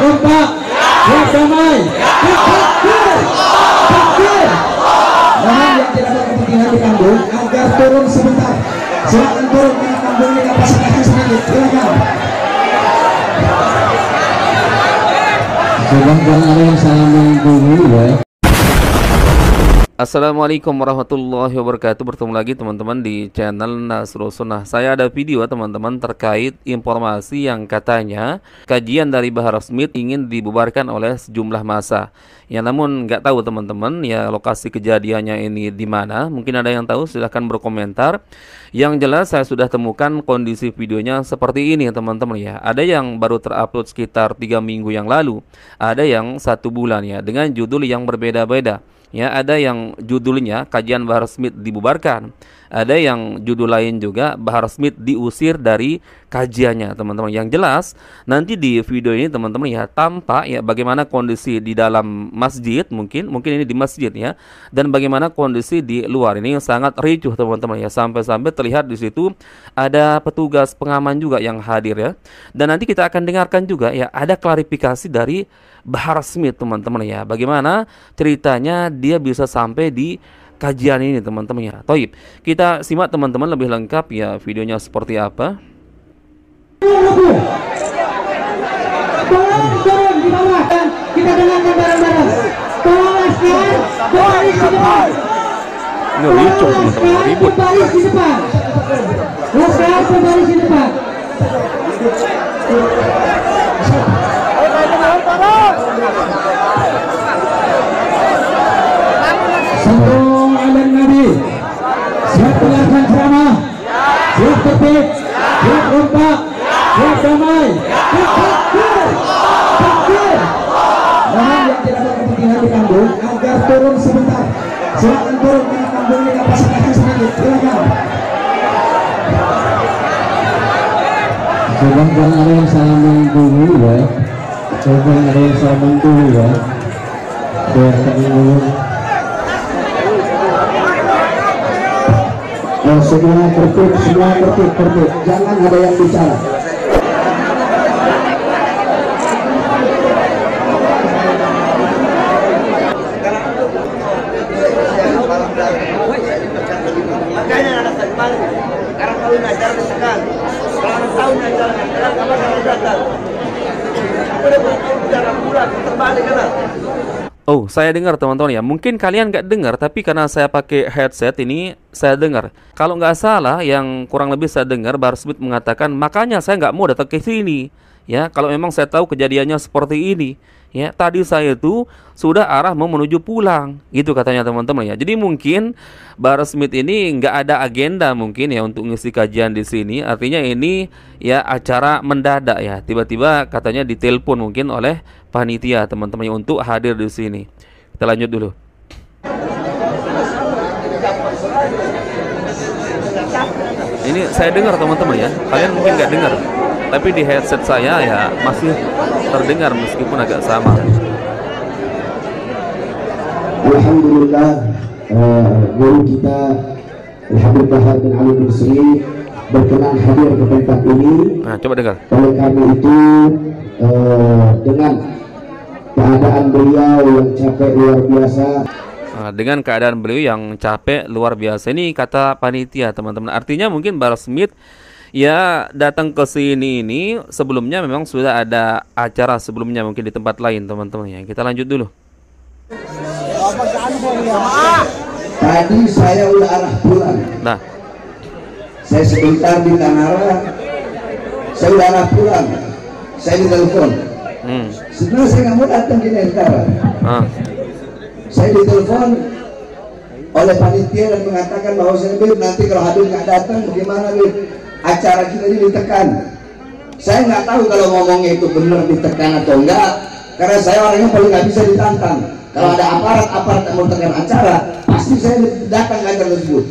kompak damai takbir takbir mohon yang tidak ada kepentingan di agar turun sebentar turun dengan dengan Sebab jangan ada yang salah mengikuti ya. Assalamualaikum warahmatullahi wabarakatuh Bertemu lagi teman-teman di channel Nasrul Sunnah Saya ada video teman-teman terkait informasi yang katanya Kajian dari Bahar Smith ingin dibubarkan oleh sejumlah masa Ya namun nggak tahu teman-teman ya lokasi kejadiannya ini di mana Mungkin ada yang tahu silahkan berkomentar Yang jelas saya sudah temukan kondisi videonya seperti ini teman-teman ya Ada yang baru terupload sekitar 3 minggu yang lalu Ada yang satu bulan ya dengan judul yang berbeda-beda Ya ada yang judulnya kajian Bahar Smith dibubarkan, ada yang judul lain juga Bahar Smith diusir dari kajiannya teman-teman. Yang jelas nanti di video ini teman-teman ya tampak ya bagaimana kondisi di dalam masjid mungkin mungkin ini di masjid ya dan bagaimana kondisi di luar ini yang sangat ricuh teman-teman ya sampai-sampai terlihat di situ ada petugas pengaman juga yang hadir ya. Dan nanti kita akan dengarkan juga ya ada klarifikasi dari Bahar Smith teman-teman ya. Bagaimana ceritanya dia bisa sampai di kajian ini teman-teman ya. Toib, kita simak teman-teman lebih lengkap ya videonya seperti apa. Tolong turun di bawah dan kita dengarkan bareng-bareng. Tolong askar siap, di depan. siap, siap, siap, siap, siap, siap, di depan. siap, siap, di depan. siap, siap, siap, Siap siap, siap, Siap siap, Siap rompak damai. yang tidak kepentingan di agar turun sebentar. turun ada yang nah, saya dulu ya. Coba ada yang saya dulu ya. Biar kami semua tertib, semua tertib, tertib. Jangan ada yang bicara. Oh, saya dengar teman-teman ya. Mungkin kalian nggak dengar, tapi karena saya pakai headset ini, saya dengar. Kalau nggak salah, yang kurang lebih saya dengar, Bar Smith mengatakan, makanya saya nggak mau datang ke sini ya kalau memang saya tahu kejadiannya seperti ini ya tadi saya itu sudah arah mau menuju pulang gitu katanya teman-teman ya jadi mungkin Bar Smith ini nggak ada agenda mungkin ya untuk ngisi kajian di sini artinya ini ya acara mendadak ya tiba-tiba katanya ditelepon mungkin oleh panitia teman-teman ya, untuk hadir di sini kita lanjut dulu ini saya dengar teman-teman ya kalian mungkin nggak dengar tapi di headset saya ya masih terdengar meskipun agak sama Alhamdulillah uh, eh, guru kita Alhamdulillah bin Alim Muslim berkenan hadir ke tempat ini nah, coba dengar oleh karena itu uh, dengan keadaan beliau yang capek luar biasa nah, dengan keadaan beliau yang capek luar biasa ini kata panitia teman-teman artinya mungkin Bar Smith ya datang ke sini ini sebelumnya memang sudah ada acara sebelumnya mungkin di tempat lain teman-teman ya. Kita lanjut dulu. Tadi saya udah arah pulang. Nah. Saya sebentar di Tanara. Saya udah arah pulang. Saya ditelepon. Hmm. Sebenarnya saya nggak mau datang ke Nantara. Ah. Saya ditelepon oleh panitia dan mengatakan bahwa Bib nanti kalau Habib nggak datang bagaimana Bib acara kita ini ditekan saya nggak tahu kalau ngomongnya itu benar ditekan atau enggak karena saya orangnya paling nggak bisa ditantang kalau ada aparat-aparat yang menekan acara pasti saya datang ke acara tersebut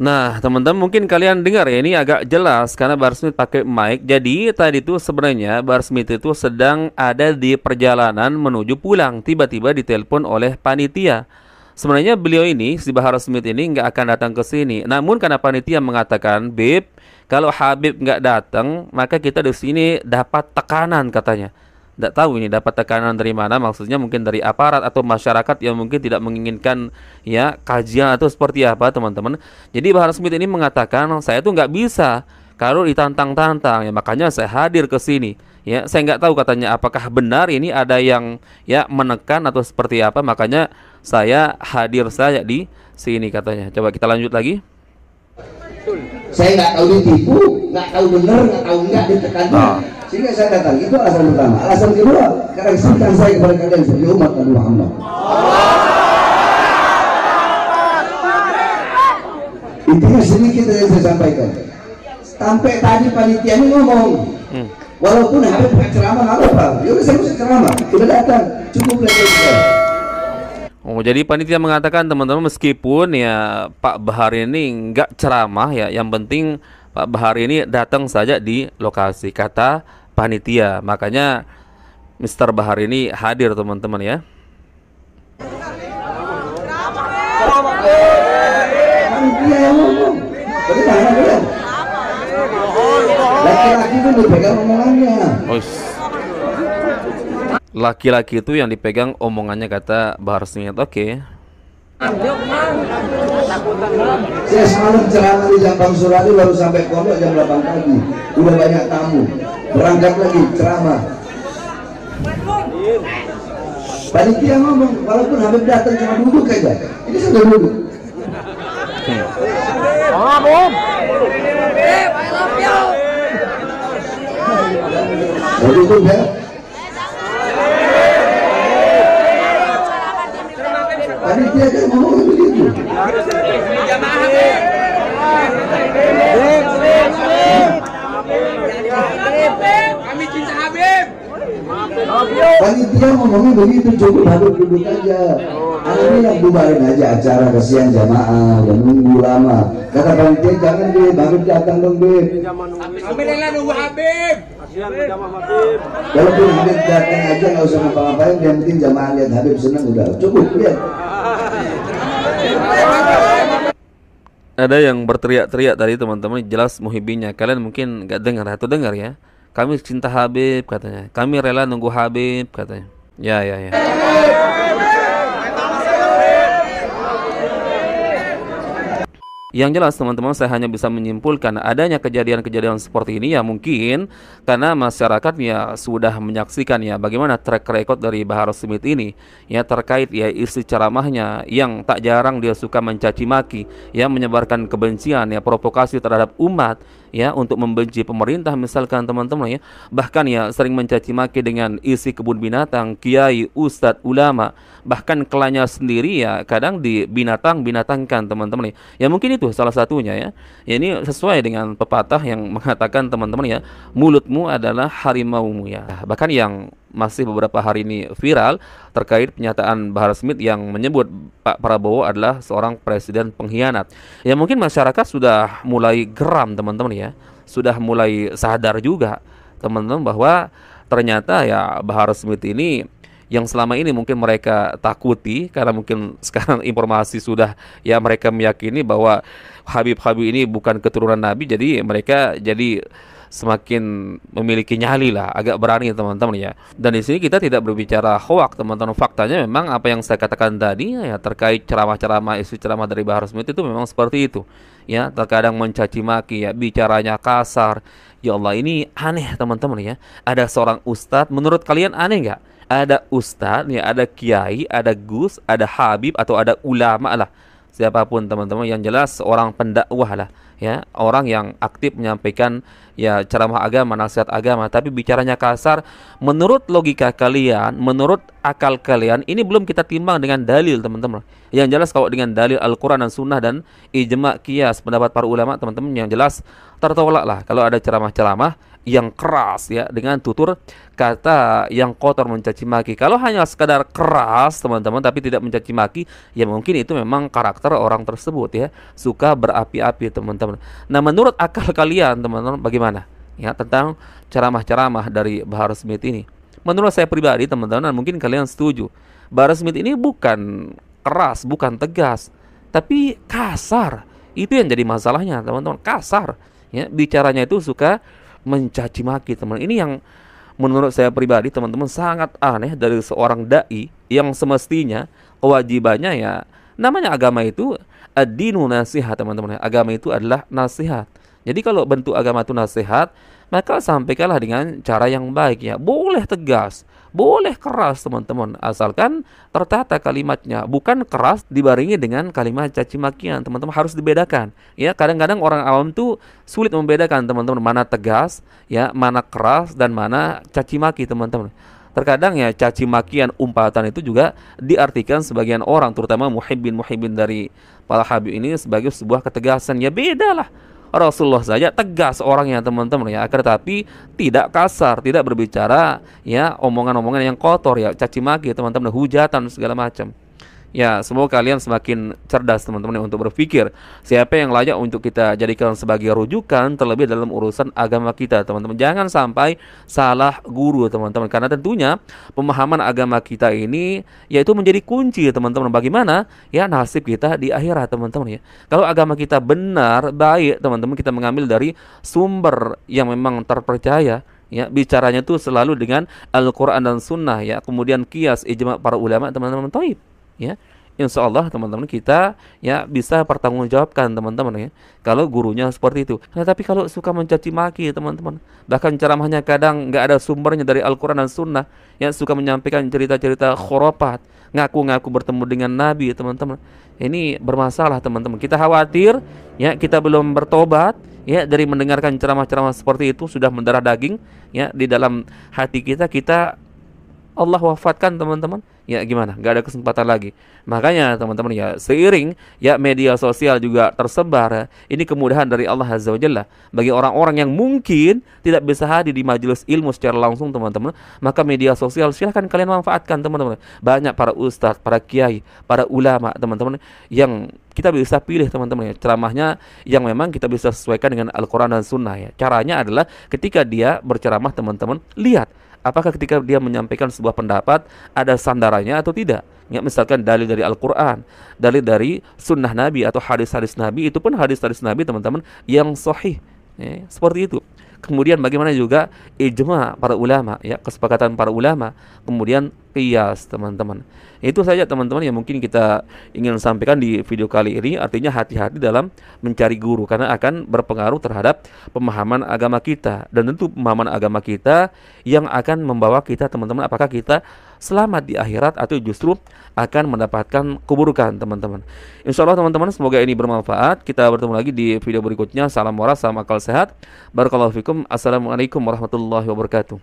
Nah, teman-teman mungkin kalian dengar ya ini agak jelas karena Bar Smith pakai mic. Jadi tadi itu sebenarnya Bar Smith itu sedang ada di perjalanan menuju pulang tiba-tiba ditelepon oleh panitia. Sebenarnya beliau ini, si Bahar Smith ini nggak akan datang ke sini. Namun karena panitia mengatakan, Bib, kalau Habib nggak datang, maka kita di sini dapat tekanan katanya. nggak tahu ini dapat tekanan dari mana, maksudnya mungkin dari aparat atau masyarakat yang mungkin tidak menginginkan ya kajian atau seperti apa teman-teman. Jadi Bahar Smith ini mengatakan, saya tuh nggak bisa kalau ditantang-tantang, ya makanya saya hadir ke sini ya saya nggak tahu katanya apakah benar ini ada yang ya menekan atau seperti apa makanya saya hadir saya di sini katanya coba kita lanjut lagi saya nggak tahu ditipu nggak tahu benar nggak tahu nggak ditekan nah. sehingga saya datang itu alasan pertama alasan kedua karena izinkan saya kepada kalian sebagai umat Nabi Muhammad intinya sedikit yang saya sampaikan sampai tadi panitia ini ngomong hmm walaupun Habib bukan ceramah nggak apa-apa ya udah saya bisa ceramah udah datang cukup lagi. Oh, jadi panitia mengatakan teman-teman meskipun ya Pak Bahar ini nggak ceramah ya, yang penting Pak Bahar ini datang saja di lokasi kata panitia. Makanya Mr. Bahar ini hadir teman-teman ya. Ceramah. Eh. kan dipegang omongannya. Oh, Laki-laki itu yang dipegang omongannya kata Bahar Smith. Oke. Okay. Saya semalam ceramah di Jampang Suradi baru sampai pondok jam 8 pagi. Udah banyak tamu. Berangkat lagi ceramah. Panitia ngomong, walaupun Habib datang cuma duduk aja. Ini sudah duduk. Hmm. Oh, Jadi itu ya. Tadi dia kan ngomong begitu. Kami cinta Habib. Panitia ngomongnya begitu cukup habib duduk aja. Akhirnya yang bubarin aja acara kesian jamaah dan nunggu lama. Kata panitia jangan deh, Habib datang dong deh. Alhamdulillah nunggu Habib. Walaupun Habib datang aja nggak usah ngapa-ngapain, yang penting jamaah lihat Habib senang udah cukup ya. Ada yang berteriak-teriak tadi teman-teman jelas muhibinya kalian mungkin nggak dengar atau dengar ya. Kami cinta Habib katanya. Kami rela nunggu Habib katanya. Ya ya ya. Yang jelas teman-teman saya hanya bisa menyimpulkan adanya kejadian-kejadian seperti ini ya mungkin karena masyarakat ya, sudah menyaksikan ya bagaimana track record dari Bahar Smith ini ya terkait ya isi ceramahnya yang tak jarang dia suka mencaci maki ya menyebarkan kebencian ya provokasi terhadap umat ya untuk membenci pemerintah misalkan teman-teman ya bahkan ya sering mencaci maki dengan isi kebun binatang kiai ustadz ulama bahkan kelanya sendiri ya kadang di binatang binatangkan teman-teman ya. ya mungkin itu salah satunya ya. ya ini sesuai dengan pepatah yang mengatakan teman-teman ya mulutmu adalah harimaumu ya bahkan yang masih beberapa hari ini viral terkait pernyataan Bahar Smith yang menyebut Pak Prabowo adalah seorang presiden pengkhianat. Ya mungkin masyarakat sudah mulai geram teman-teman ya, sudah mulai sadar juga teman-teman bahwa ternyata ya Bahar Smith ini yang selama ini mungkin mereka takuti karena mungkin sekarang informasi sudah ya mereka meyakini bahwa Habib Habib ini bukan keturunan Nabi jadi mereka jadi semakin memiliki nyali lah, agak berani teman-teman ya. Dan di sini kita tidak berbicara hoak teman-teman, faktanya memang apa yang saya katakan tadi ya terkait ceramah-ceramah isu ceramah dari Bahar Smith itu memang seperti itu. Ya, terkadang mencaci maki ya, bicaranya kasar. Ya Allah, ini aneh teman-teman ya. Ada seorang ustadz, menurut kalian aneh nggak? Ada ustadz, ya ada kiai, ada gus, ada habib atau ada ulama lah. Siapapun teman-teman yang jelas orang pendakwah lah ya orang yang aktif menyampaikan ya ceramah agama nasihat agama tapi bicaranya kasar menurut logika kalian menurut akal kalian ini belum kita timbang dengan dalil teman-teman yang jelas kalau dengan dalil Al-Quran dan Sunnah dan ijma kias pendapat para ulama teman-teman yang jelas tertolak lah kalau ada ceramah-ceramah yang keras ya dengan tutur kata yang kotor mencaci maki. Kalau hanya sekadar keras teman-teman tapi tidak mencaci maki, ya mungkin itu memang karakter orang tersebut ya, suka berapi-api teman-teman. Nah, menurut akal kalian teman-teman bagaimana? Ya, tentang ceramah-ceramah dari Bahar Smith ini. Menurut saya pribadi teman-teman mungkin kalian setuju. Bahar Smith ini bukan keras, bukan tegas, tapi kasar. Itu yang jadi masalahnya teman-teman, kasar. Ya, bicaranya itu suka mencaci maki teman ini yang menurut saya pribadi teman-teman sangat aneh dari seorang dai yang semestinya kewajibannya ya namanya agama itu adinu nasihat teman-teman agama itu adalah nasihat jadi kalau bentuk agama itu nasihat, maka sampaikanlah dengan cara yang baik ya. Boleh tegas, boleh keras teman-teman, asalkan tertata kalimatnya. Bukan keras dibaringi dengan kalimat caci makian. Teman-teman harus dibedakan. Ya, kadang-kadang orang awam tuh sulit membedakan teman-teman mana tegas, ya, mana keras dan mana caci maki teman-teman. Terkadang ya caci makian umpatan itu juga diartikan sebagian orang terutama muhibbin muhibbin dari para habib ini sebagai sebuah ketegasan. Ya bedalah Rasulullah saja tegas orangnya teman-teman ya akan tetapi tidak kasar tidak berbicara ya omongan-omongan yang kotor ya caci maki teman-teman hujatan segala macam Ya, semoga kalian semakin cerdas teman-teman untuk berpikir siapa yang layak untuk kita jadikan sebagai rujukan terlebih dalam urusan agama kita, teman-teman. Jangan sampai salah guru, teman-teman, karena tentunya pemahaman agama kita ini yaitu menjadi kunci, teman-teman. Bagaimana ya nasib kita di akhirat, teman-teman ya. Kalau agama kita benar, baik, teman-teman, kita mengambil dari sumber yang memang terpercaya ya bicaranya tuh selalu dengan Al-Qur'an dan Sunnah ya kemudian kias ijma para ulama teman-teman taib ya insya Allah teman-teman kita ya bisa pertanggungjawabkan teman-teman ya kalau gurunya seperti itu nah tapi kalau suka mencaci maki teman-teman bahkan ceramahnya kadang nggak ada sumbernya dari Al-Quran dan Sunnah ya suka menyampaikan cerita-cerita khurafat ngaku-ngaku bertemu dengan Nabi teman-teman ini bermasalah teman-teman kita khawatir ya kita belum bertobat ya dari mendengarkan ceramah-ceramah seperti itu sudah mendarah daging ya di dalam hati kita kita Allah wafatkan teman-teman ya gimana Gak ada kesempatan lagi makanya teman-teman ya seiring ya media sosial juga tersebar ya. ini kemudahan dari Allah azza wajalla bagi orang-orang yang mungkin tidak bisa hadir di majelis ilmu secara langsung teman-teman maka media sosial silahkan kalian manfaatkan teman-teman banyak para ustadz para kiai para ulama teman-teman yang kita bisa pilih teman-teman ya ceramahnya yang memang kita bisa sesuaikan dengan Al-Quran dan Sunnah ya caranya adalah ketika dia berceramah teman-teman lihat apakah ketika dia menyampaikan sebuah pendapat ada sandarannya atau tidak ya misalkan dalil dari Al-Qur'an dalil dari sunnah Nabi atau hadis-hadis Nabi itu pun hadis-hadis Nabi teman-teman yang sahih ya, seperti itu kemudian bagaimana juga ijma para ulama ya kesepakatan para ulama kemudian kias teman-teman itu saja teman-teman yang mungkin kita ingin sampaikan di video kali ini artinya hati-hati dalam mencari guru karena akan berpengaruh terhadap pemahaman agama kita dan tentu pemahaman agama kita yang akan membawa kita teman-teman apakah kita selamat di akhirat atau justru akan mendapatkan keburukan teman-teman. Insya Allah teman-teman semoga ini bermanfaat. Kita bertemu lagi di video berikutnya. Salam waras, salam akal sehat. Barakallahu fikum. Assalamualaikum warahmatullahi wabarakatuh.